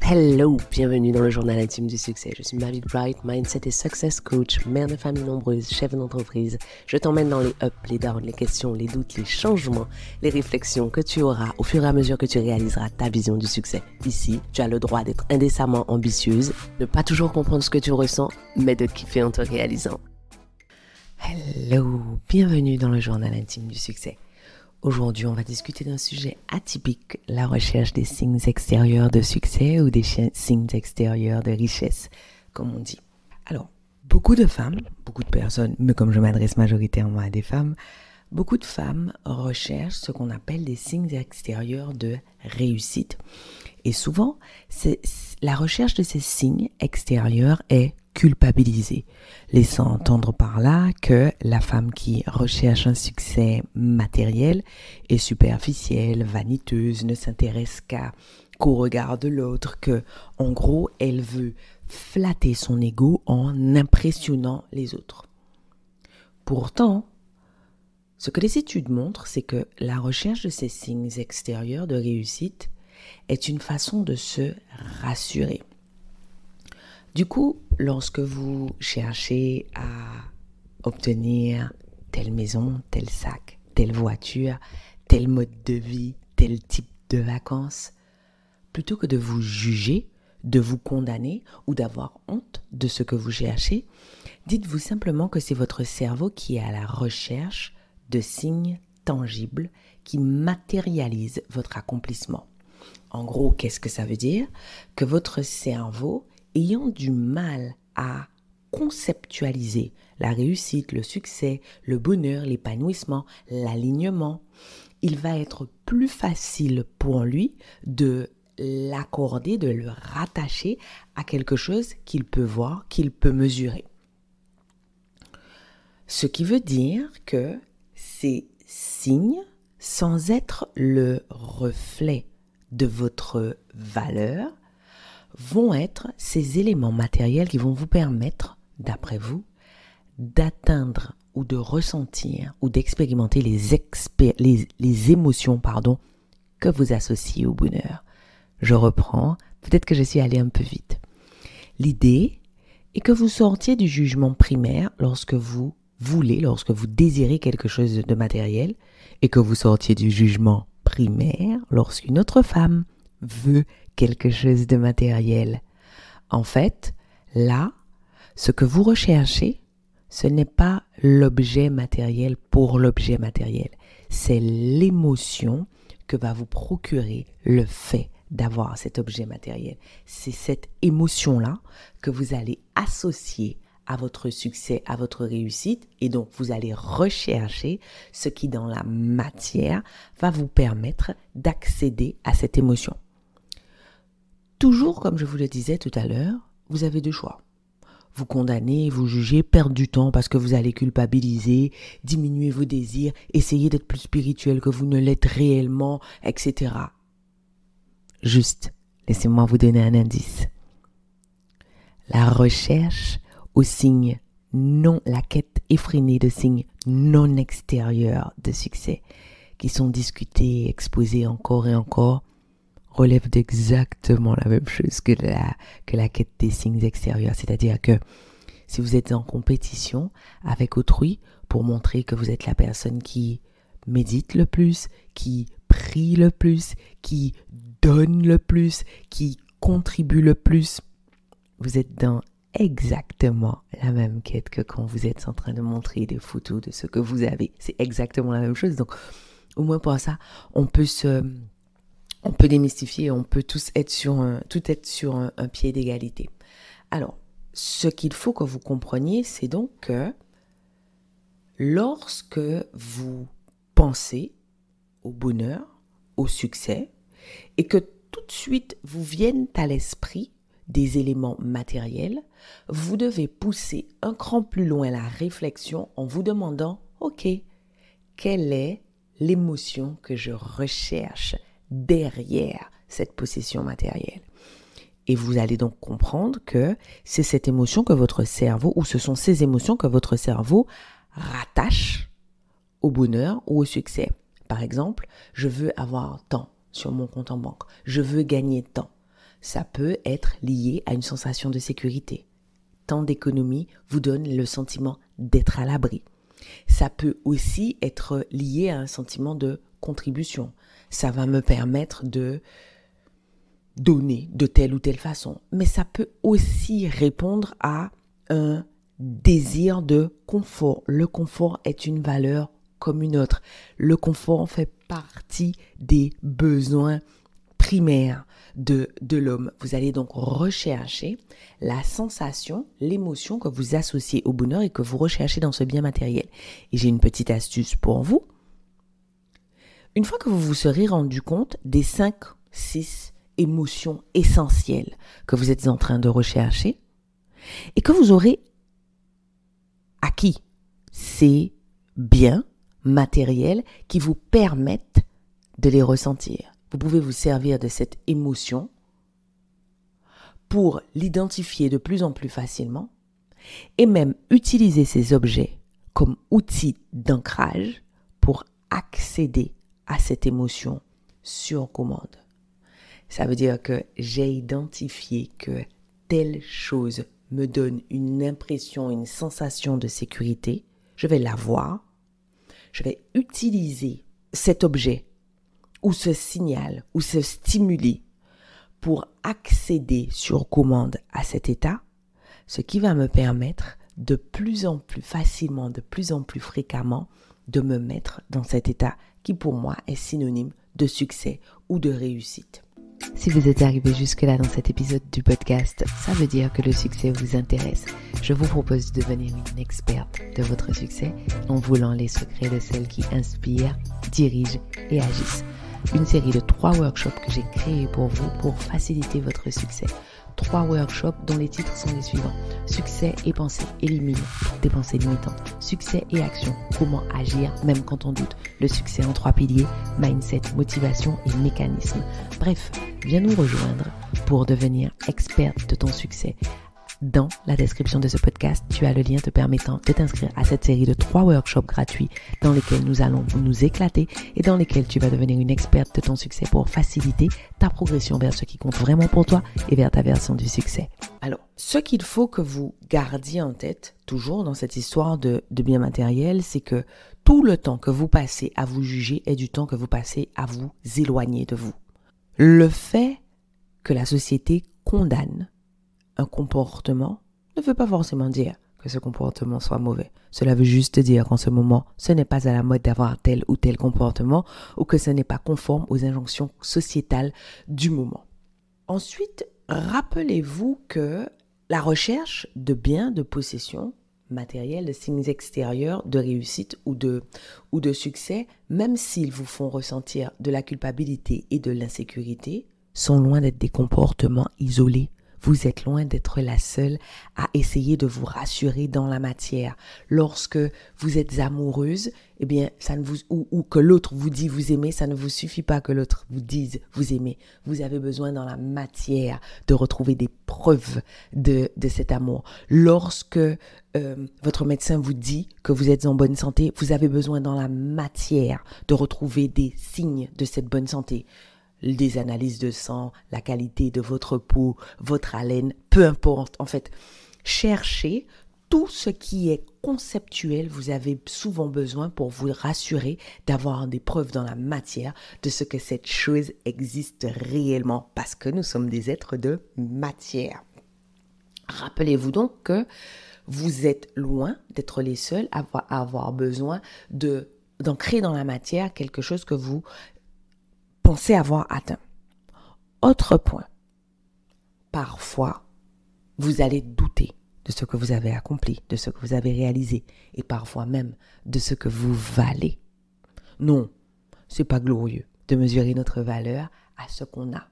Hello, bienvenue dans le journal intime du succès. Je suis Marie Bright, mindset et success coach, mère de famille nombreuse, chef d'entreprise. Je t'emmène dans les ups, les downs, les questions, les doutes, les changements, les réflexions que tu auras au fur et à mesure que tu réaliseras ta vision du succès. Ici, tu as le droit d'être indécemment ambitieuse, de pas toujours comprendre ce que tu ressens, mais de kiffer en te réalisant. Hello, bienvenue dans le journal intime du succès. Aujourd'hui, on va discuter d'un sujet atypique, la recherche des signes extérieurs de succès ou des signes extérieurs de richesse, comme on dit. Alors, beaucoup de femmes, beaucoup de personnes, mais comme je m'adresse majoritairement à des femmes, beaucoup de femmes recherchent ce qu'on appelle des signes extérieurs de réussite. Et souvent, la recherche de ces signes extérieurs est culpabiliser, laissant entendre par là que la femme qui recherche un succès matériel est superficielle, vaniteuse, ne s'intéresse qu'au regard de l'autre, que en gros elle veut flatter son ego en impressionnant les autres. Pourtant, ce que les études montrent, c'est que la recherche de ces signes extérieurs de réussite est une façon de se rassurer. Du coup, lorsque vous cherchez à obtenir telle maison, tel sac, telle voiture, tel mode de vie, tel type de vacances, plutôt que de vous juger, de vous condamner ou d'avoir honte de ce que vous cherchez, dites-vous simplement que c'est votre cerveau qui est à la recherche de signes tangibles qui matérialisent votre accomplissement. En gros, qu'est-ce que ça veut dire Que votre cerveau ayant du mal à conceptualiser la réussite, le succès, le bonheur, l'épanouissement, l'alignement, il va être plus facile pour lui de l'accorder, de le rattacher à quelque chose qu'il peut voir, qu'il peut mesurer. Ce qui veut dire que ces signes, sans être le reflet de votre valeur, vont être ces éléments matériels qui vont vous permettre, d'après vous, d'atteindre ou de ressentir ou d'expérimenter les, émotions pardon, que vous associez au bonheur. Je reprends, peut-être que je suis allée un peu vite. L'idée est que vous sortiez du jugement primaire lorsque vous voulez, lorsque vous désirez quelque chose de matériel, et que vous sortiez du jugement primaire lorsqu'une autre femme veut quelque chose de matériel. En fait, là, ce que vous recherchez, ce n'est pas l'objet matériel pour l'objet matériel, c'est l'émotion que va vous procurer le fait d'avoir cet objet matériel. C'est cette émotion-là que vous allez associer à votre succès, à votre réussite, et donc vous allez rechercher ce qui dans la matière va vous permettre d'accéder à cette émotion. Toujours comme je vous le disais tout à l'heure, vous avez deux choix. Vous condamnez, vous jugez, perdre du temps parce que vous allez culpabiliser, diminuer vos désirs, essayer d'être plus spirituel que vous ne l'êtes réellement, etc. Juste, laissez-moi vous donner un indice. La recherche aux signes non, la quête effrénée de signes non extérieurs de succès qui sont discutés, exposés encore et encore, relève d'exactement la même chose que la, que la quête des signes extérieurs. C'est-à-dire que si vous êtes en compétition avec autrui pour montrer que vous êtes la personne qui médite le plus, qui prie le plus, qui donne le plus, qui contribue le plus, vous êtes dans exactement la même quête que quand vous êtes en train de montrer des photos de ce que vous avez. C'est exactement la même chose. Donc, au moins pour ça, on peut se on peut démystifier, on peut tous être sur un, tout être sur pied d'égalité. Alors, ce qu'il faut que vous compreniez, c'est donc que lorsque vous pensez au bonheur, au succès, et que tout de suite vous viennent à l'esprit des éléments matériels, vous devez pousser un cran plus loin la réflexion en vous demandant, OK, quelle est l'émotion que je recherche derrière cette possession matérielle. Et vous allez donc comprendre que c'est cette émotion que votre cerveau, ou ce sont ces émotions que votre cerveau rattache au bonheur ou au succès. Par exemple, je veux avoir tant sur mon compte en banque, je veux gagner tant. Ça peut être lié à une sensation de sécurité. Tant d'économies vous donne le sentiment d'être à l'abri. Ça peut aussi être lié à un sentiment de contribution ça va me permettre de donner de telle ou telle façon. Mais ça peut aussi répondre à un désir de confort. Le confort est une valeur comme une autre. Le confort fait partie des besoins primaires de, l'homme. Vous allez donc rechercher la sensation, l'émotion que vous associez au bonheur et que vous recherchez dans ce bien matériel. Et j'ai une petite astuce pour vous. Une fois que vous vous serez rendu compte des 5, 6 émotions essentielles que vous êtes en train de rechercher et que vous aurez acquis ces biens matériels qui vous permettent de les ressentir. Vous pouvez vous servir de cette émotion pour l'identifier de plus en plus facilement et même utiliser ces objets comme outils d'ancrage pour accéder à cette émotion sur commande. Ça veut dire que j'ai identifié que telle chose me donne une impression, une sensation de sécurité. Je vais la voir, Je vais utiliser cet objet ou ce signal ou ce stimuli pour accéder sur commande à cet état, ce qui va me permettre de plus en plus facilement, de plus en plus fréquemment de me mettre dans cet état qui pour moi est synonyme de succès ou de réussite. Si vous êtes arrivé jusque-là dans cet épisode du podcast, ça veut dire que le succès vous intéresse. Je vous propose de devenir une experte de votre succès en voulant les secrets de celles qui inspirent, dirigent et agissent. Une série de trois workshops que j'ai créés pour vous pour faciliter votre succès trois workshops dont les titres sont les suivants. Succès et pensée, élimine tes pensées limitantes. Succès et action, comment agir même quand on doute. Le succès en trois piliers, mindset, motivation et mécanisme. Bref, viens nous rejoindre pour devenir experte de ton succès. Dans la description de ce podcast, tu as le lien te permettant de t'inscrire à cette série de trois workshops gratuits dans lesquels nous allons nous éclater et dans lesquels tu vas devenir une experte de ton succès pour faciliter ta progression vers ce qui compte vraiment pour toi et vers ta version du succès. Alors, ce qu'il faut que vous gardiez en tête, toujours dans cette histoire de, bien matériel, c'est que tout le temps que vous passez à vous juger est du temps que vous passez à vous éloigner de vous. Le fait que la société condamne un comportement ne veut pas forcément dire que ce comportement soit mauvais. Cela veut juste dire qu'en ce moment, ce n'est pas à la mode d'avoir tel ou tel comportement ou que ce n'est pas conforme aux injonctions sociétales du moment. Ensuite, rappelez-vous que la recherche de biens, de possessions matériels, de signes extérieurs, de réussite ou de, ou de succès, même s'ils vous font ressentir de la culpabilité et de l'insécurité, sont loin d'être des comportements isolés vous êtes loin d'être la seule à essayer de vous rassurer dans la matière. Lorsque vous êtes amoureuse, eh bien, ça ne vous, ou, que l'autre vous dit vous aimez, ça ne vous suffit pas que l'autre vous dise vous aimez. Vous avez besoin dans la matière de retrouver des preuves de, de cet amour. Lorsque euh, votre médecin vous dit que vous êtes en bonne santé, vous avez besoin dans la matière de retrouver des signes de cette bonne santé des analyses de sang, la qualité de votre peau, votre haleine, peu importe. En fait, cherchez tout ce qui est conceptuel, vous avez souvent besoin pour vous rassurer d'avoir des preuves dans la matière de ce que cette chose existe réellement, parce que nous sommes des êtres de matière. Rappelez-vous donc que vous êtes loin d'être les seuls à avoir besoin de d'ancrer dans la matière quelque chose que vous pensez avoir atteint. Autre point, parfois, vous allez douter de ce que vous avez accompli, de ce que vous avez réalisé, et parfois même de ce que vous valez. Non, c'est pas glorieux de mesurer notre valeur à ce qu'on a.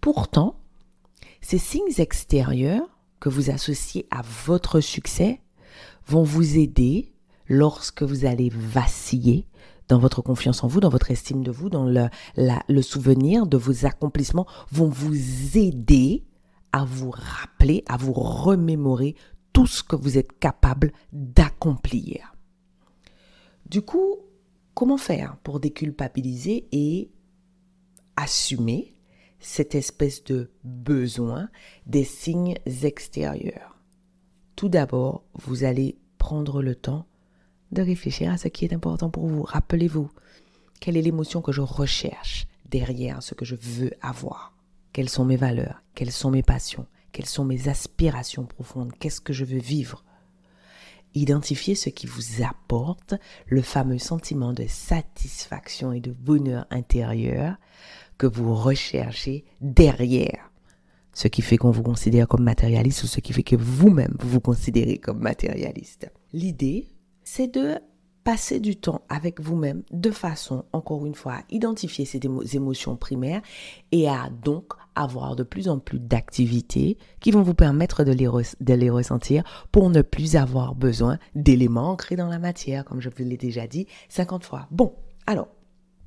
Pourtant, ces signes extérieurs que vous associez à votre succès vont vous aider lorsque vous allez vaciller dans votre confiance en vous, dans votre estime de vous, dans le, souvenir de vos accomplissements, vont vous aider à vous rappeler, à vous remémorer tout ce que vous êtes capable d'accomplir. Du coup, comment faire pour déculpabiliser et assumer cette espèce de besoin des signes extérieurs Tout d'abord, vous allez prendre le temps de réfléchir à ce qui est important pour vous. Rappelez-vous, quelle est l'émotion que je recherche derrière ce que je veux avoir Quelles sont mes valeurs Quelles sont mes passions Quelles sont mes aspirations profondes Qu'est-ce que je veux vivre Identifiez ce qui vous apporte le fameux sentiment de satisfaction et de bonheur intérieur que vous recherchez derrière. Ce qui fait qu'on vous considère comme matérialiste ou ce qui fait que vous-même vous vous considérez comme matérialiste. L'idée c'est de passer du temps avec vous-même de façon, encore une fois, à identifier ces émotions primaires et à donc avoir de plus en plus d'activités qui vont vous permettre de les, de les ressentir pour ne plus avoir besoin d'éléments ancrés dans la matière, comme je vous l'ai déjà dit 50 fois. Bon, alors,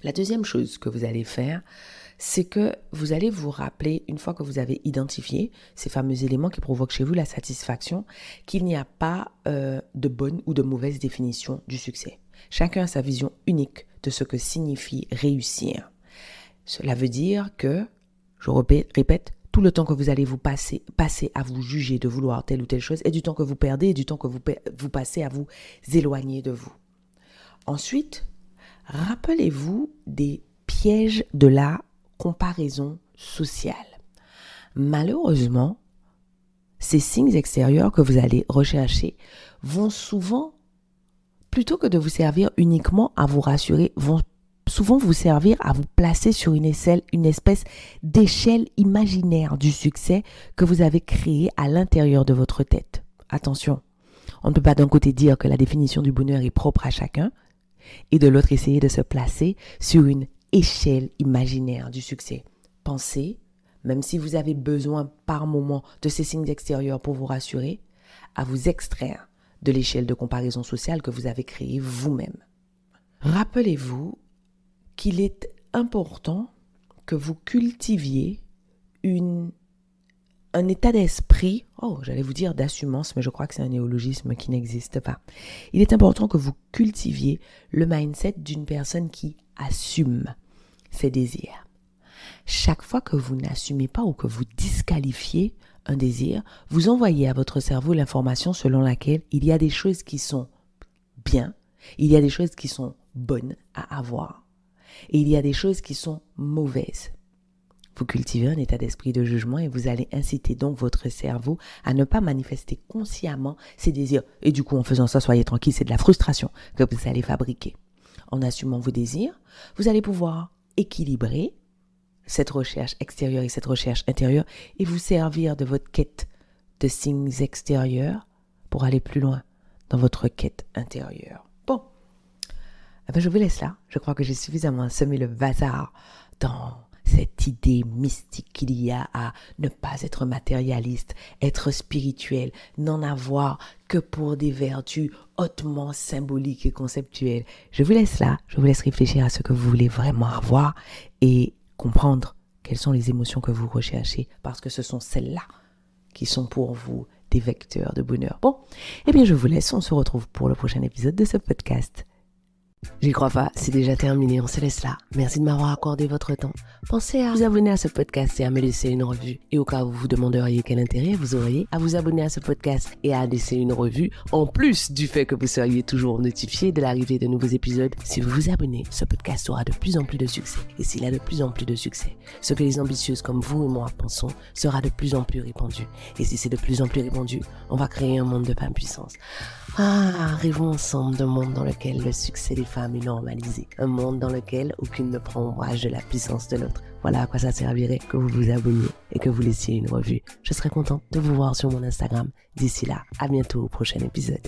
la deuxième chose que vous allez faire, c'est que vous allez vous rappeler, une fois que vous avez identifié ces fameux éléments qui provoquent chez vous la satisfaction, qu'il n'y a pas euh, de bonne ou de mauvaise définition du succès. Chacun a sa vision unique de ce que signifie réussir. Cela veut dire que, je répète, tout le temps que vous allez vous passer, passer à vous juger de vouloir telle ou telle chose, et du temps que vous perdez, et du temps que vous, vous passez à vous éloigner de vous. Ensuite, rappelez-vous des pièges de la comparaison sociale. Malheureusement, ces signes extérieurs que vous allez rechercher vont souvent, plutôt que de vous servir uniquement à vous rassurer, vont souvent vous servir à vous placer sur une, aisselle, une espèce d'échelle imaginaire du succès que vous avez créé à l'intérieur de votre tête. Attention, on ne peut pas d'un côté dire que la définition du bonheur est propre à chacun et de l'autre essayer de se placer sur une échelle imaginaire du succès. Pensez, même si vous avez besoin par moment de ces signes extérieurs pour vous rassurer, à vous extraire de l'échelle de comparaison sociale que vous avez créée vous-même. Rappelez-vous qu'il est important que vous cultiviez une, un état d'esprit, oh j'allais vous dire d'assumance, mais je crois que c'est un néologisme qui n'existe pas. Il est important que vous cultiviez le mindset d'une personne qui assume, ses désirs. Chaque fois que vous n'assumez pas ou que vous disqualifiez un désir, vous envoyez à votre cerveau l'information selon laquelle il y a des choses qui sont bien, il y a des choses qui sont bonnes à avoir, et il y a des choses qui sont mauvaises. Vous cultivez un état d'esprit de jugement et vous allez inciter donc votre cerveau à ne pas manifester consciemment ses désirs. Et du coup, en faisant ça, soyez tranquille, c'est de la frustration que vous allez fabriquer. En assumant vos désirs, vous allez pouvoir équilibrer cette recherche extérieure et cette recherche intérieure et vous servir de votre quête de signes extérieurs pour aller plus loin dans votre quête intérieure. Bon, eh ben, je vous laisse là. Je crois que j'ai suffisamment semé le bazar dans cette idée mystique qu'il y a à ne pas être matérialiste, être spirituel, n'en avoir que pour des vertus hautement symboliques et conceptuelles. Je vous laisse là, je vous laisse réfléchir à ce que vous voulez vraiment avoir et comprendre quelles sont les émotions que vous recherchez, parce que ce sont celles-là qui sont pour vous des vecteurs de bonheur. Bon, eh bien je vous laisse, on se retrouve pour le prochain épisode de ce podcast. J'y crois pas, c'est déjà terminé, on se laisse là. Merci de m'avoir accordé votre temps. Pensez à vous abonner à ce podcast et à me laisser une revue. Et au cas où vous vous demanderiez quel intérêt vous auriez à vous abonner à ce podcast et à laisser une revue, en plus du fait que vous seriez toujours notifié de l'arrivée de nouveaux épisodes, si vous vous abonnez, ce podcast aura de plus en plus de succès. Et s'il a de plus en plus de succès, ce que les ambitieuses comme vous et moi pensons sera de plus en plus répandu. Et si c'est de plus en plus répandu, on va créer un monde de et puissance. Ah, rêvons ensemble d'un monde dans lequel le succès des femme normalisée. Un monde dans lequel aucune ne prend ombrage de la puissance de l'autre. Voilà à quoi ça servirait que vous vous abonniez et que vous laissiez une revue. Je serai contente de vous voir sur mon Instagram. D'ici là, à bientôt au prochain épisode.